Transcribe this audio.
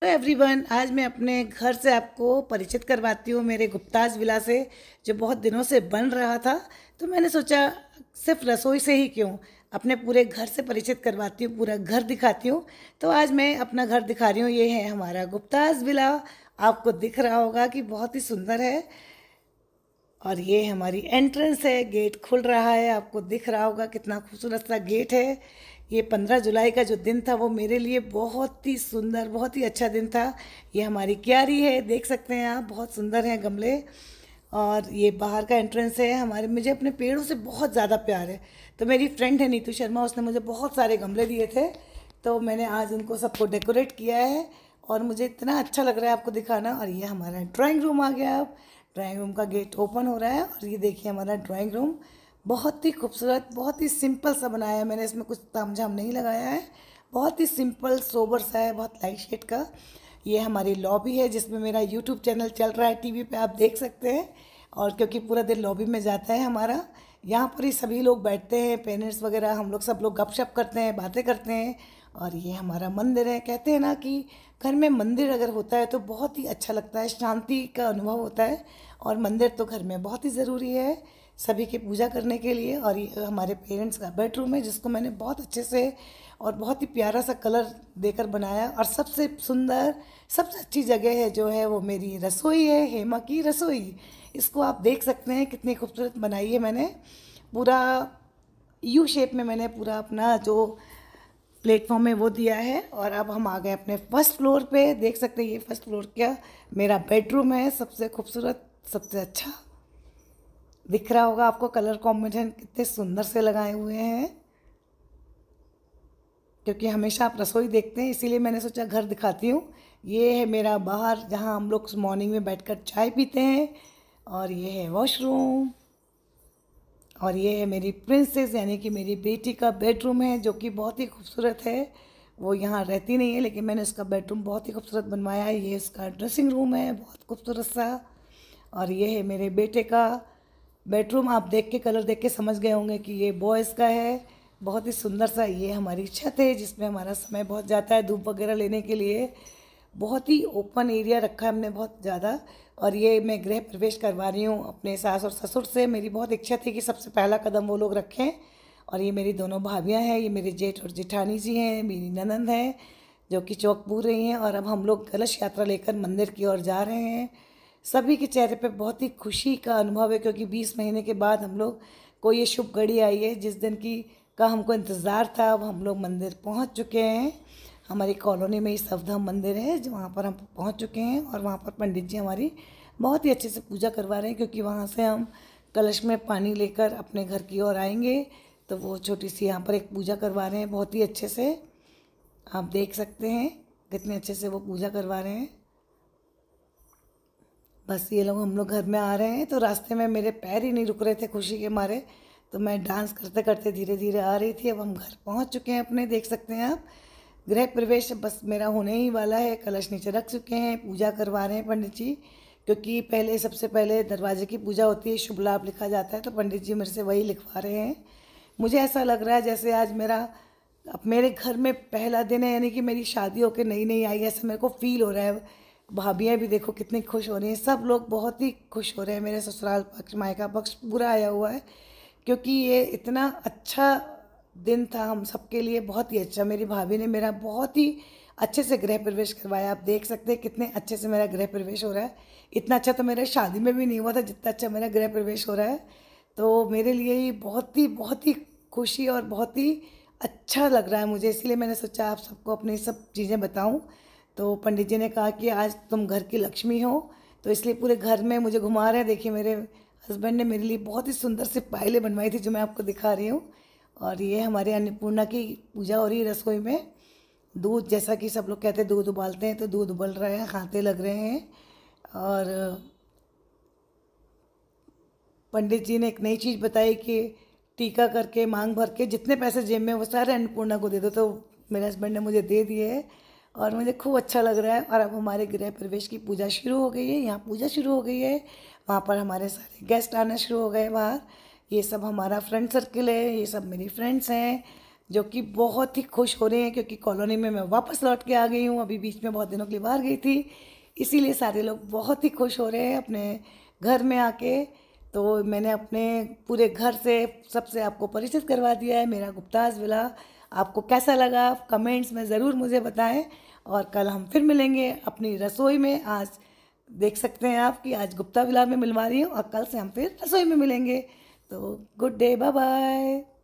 तो एवरीवन आज मैं अपने घर से आपको परिचित करवाती हूँ मेरे गुप्ताज विला से जो बहुत दिनों से बन रहा था तो मैंने सोचा सिर्फ रसोई से ही क्यों अपने पूरे घर से परिचित करवाती हूँ पूरा घर दिखाती हूँ तो आज मैं अपना घर दिखा रही हूँ ये है हमारा गुप्ताज विला आपको दिख रहा होगा कि बहुत ही सुंदर है और ये हमारी एंट्रेंस है गेट खुल रहा है आपको दिख रहा होगा कितना खूबसूरत सा गेट है ये पंद्रह जुलाई का जो दिन था वो मेरे लिए बहुत ही सुंदर बहुत ही अच्छा दिन था ये हमारी क्यारी है देख सकते हैं आप बहुत सुंदर हैं गमले और ये बाहर का एंट्रेंस है हमारे मुझे अपने पेड़ों से बहुत ज़्यादा प्यार है तो मेरी फ्रेंड है नीतू शर्मा उसने मुझे बहुत सारे गमले दिए थे तो मैंने आज उनको सबको डेकोरेट किया है और मुझे इतना अच्छा लग रहा है आपको दिखाना और ये हमारा ड्राइंग रूम आ गया अब ड्राइंग रूम का गेट ओपन हो रहा है और ये देखिए हमारा ड्राइंग रूम बहुत ही खूबसूरत बहुत ही सिंपल सा बनाया है मैंने इसमें कुछ तामझाम नहीं लगाया है बहुत ही सिंपल सोबर सा है बहुत लाइट शेड का ये हमारी लॉबी है जिसमें मेरा यूट्यूब चैनल चल रहा है टीवी पे आप देख सकते हैं और क्योंकि पूरा दिन लॉबी में जाता है हमारा यहाँ पर ही सभी लोग बैठते हैं पेरेंट्स वगैरह हम लोग सब लोग गपशप करते हैं बातें करते हैं और ये हमारा मंदिर है कहते हैं ना कि घर में मंदिर अगर होता है तो बहुत ही अच्छा लगता है शांति का अनुभव होता है और मंदिर तो घर में बहुत ही ज़रूरी है सभी की पूजा करने के लिए और ये हमारे पेरेंट्स का बेडरूम है जिसको मैंने बहुत अच्छे से और बहुत ही प्यारा सा कलर देकर बनाया और सबसे सुंदर सबसे अच्छी जगह है जो है वो मेरी रसोई है हेमा की रसोई इसको आप देख सकते हैं कितनी खूबसूरत बनाई है मैंने पूरा यू शेप में मैंने पूरा अपना जो प्लेटफॉर्म है वो दिया है और अब हम आ गए अपने फर्स्ट फ्लोर पे देख सकते हैं ये फर्स्ट फ्लोर क्या मेरा बेडरूम है सबसे खूबसूरत सबसे अच्छा दिख रहा होगा आपको कलर कॉम्बिनेशन कितने सुंदर से लगाए हुए हैं क्योंकि हमेशा आप रसोई देखते हैं इसीलिए मैंने सोचा घर दिखाती हूँ ये है मेरा बाहर जहाँ हम लोग मॉर्निंग में बैठकर चाय पीते हैं और ये है वॉशरूम और ये है मेरी प्रिंसेस यानी कि मेरी बेटी का बेडरूम है जो कि बहुत ही खूबसूरत है वो यहाँ रहती नहीं है लेकिन मैंने उसका बेडरूम बहुत ही खूबसूरत बनवाया है ये उसका ड्रेसिंग रूम है बहुत खूबसूरत सा और ये है मेरे बेटे का बेडरूम आप देख के कलर देख के समझ गए होंगे कि ये बॉयज़ का है बहुत ही सुंदर सा ये हमारी छत है जिसमें हमारा समय बहुत जाता है धूप वगैरह लेने के लिए बहुत ही ओपन एरिया रखा है हमने बहुत ज़्यादा और ये मैं गृह प्रवेश करवा रही हूँ अपने सास और ससुर से मेरी बहुत इच्छा थी कि सबसे पहला कदम वो लोग रखें और ये मेरी दोनों भाभियाँ हैं ये मेरे जेठ और जेठानी जी हैं मेरी ननंद हैं जो कि चौक पू रही हैं और अब हम लोग कलश यात्रा लेकर मंदिर की ओर जा रहे हैं सभी के चेहरे पे बहुत ही खुशी का अनुभव है क्योंकि 20 महीने के बाद हम लोग को ये शुभ घड़ी आई है जिस दिन की का हमको इंतज़ार था अब हम लोग मंदिर पहुंच चुके हैं हमारी कॉलोनी में ही सवधाम मंदिर है जो वहाँ पर हम पहुंच चुके हैं और वहाँ पर पंडित जी हमारी बहुत ही अच्छे से पूजा करवा रहे हैं क्योंकि वहाँ से हम कलश में पानी लेकर अपने घर की ओर आएंगे तो वो छोटी सी यहाँ पर एक पूजा करवा रहे हैं बहुत ही अच्छे से आप देख सकते हैं कितने अच्छे से वो पूजा करवा रहे हैं बस ये लोग हम लोग घर में आ रहे हैं तो रास्ते में मेरे पैर ही नहीं रुक रहे थे खुशी के मारे तो मैं डांस करते करते धीरे धीरे आ रही थी अब हम घर पहुंच चुके हैं अपने देख सकते हैं आप गृह प्रवेश बस मेरा होने ही वाला है कलश नीचे रख चुके हैं पूजा करवा रहे हैं पंडित जी क्योंकि पहले सबसे पहले दरवाजे की पूजा होती है शुभ लाभ लिखा जाता है तो पंडित जी मेरे से वही लिखवा रहे हैं मुझे ऐसा लग रहा है जैसे आज मेरा अब मेरे घर में पहला दिन है यानी कि मेरी शादी होकर नई नई आई ऐसा मेरे को फील हो रहा है भाभियाँ भी देखो कितनी खुश हो रही हैं सब लोग बहुत ही खुश हो रहे हैं मेरे ससुराल पक्ष मायका पक्ष पूरा आया हुआ है क्योंकि ये इतना अच्छा दिन था हम सबके लिए बहुत ही अच्छा मेरी भाभी ने मेरा बहुत ही अच्छे से गृह प्रवेश करवाया आप देख सकते हैं कितने अच्छे से मेरा गृह प्रवेश हो रहा है इतना अच्छा तो मेरे शादी में भी नहीं हुआ था जितना अच्छा मेरा गृह प्रवेश हो रहा है तो मेरे लिए ही बहुत ही बहुत ही खुशी और बहुत ही अच्छा लग रहा है मुझे इसीलिए मैंने सोचा आप सबको अपनी सब चीज़ें बताऊँ तो पंडित जी ने कहा कि आज तुम घर की लक्ष्मी हो तो इसलिए पूरे घर में मुझे घुमा रहे हैं देखिए मेरे हस्बैंड ने मेरे लिए बहुत ही सुंदर से पायलें बनवाई थी जो मैं आपको दिखा रही हूँ और ये हमारे अन्नपूर्णा की पूजा हो रही है रसोई में दूध जैसा कि सब लोग कहते हैं दूध उबालते हैं तो दूध उबल रहे हैं खाते लग रहे हैं और पंडित जी ने एक नई चीज़ बताई कि टीका करके मांग भर के जितने पैसे जेब में वो सारे अन्नपूर्णा को दे दो तो मेरे हस्बैंड ने मुझे दे दिए और मुझे खूब अच्छा लग रहा है और अब हमारे गृह प्रवेश की पूजा शुरू हो गई है यहाँ पूजा शुरू हो गई है वहाँ पर हमारे सारे गेस्ट आना शुरू हो गए बाहर ये सब हमारा फ्रेंड सर्किल है ये सब मेरी फ्रेंड्स हैं जो कि बहुत ही खुश हो रहे हैं क्योंकि कॉलोनी में मैं वापस लौट के आ गई हूँ अभी बीच में बहुत दिनों के लिए बाहर गई थी इसीलिए सारे लोग बहुत ही खुश हो रहे हैं अपने घर में आके तो मैंने अपने पूरे घर से सबसे आपको परिचित करवा दिया है मेरा गुप्ताज विला आपको कैसा लगा कमेंट्स में ज़रूर मुझे बताएं और कल हम फिर मिलेंगे अपनी रसोई में आज देख सकते हैं आप कि आज गुप्ता विला में मिलवा रही हूँ और कल से हम फिर रसोई में मिलेंगे तो गुड डे बाय बाय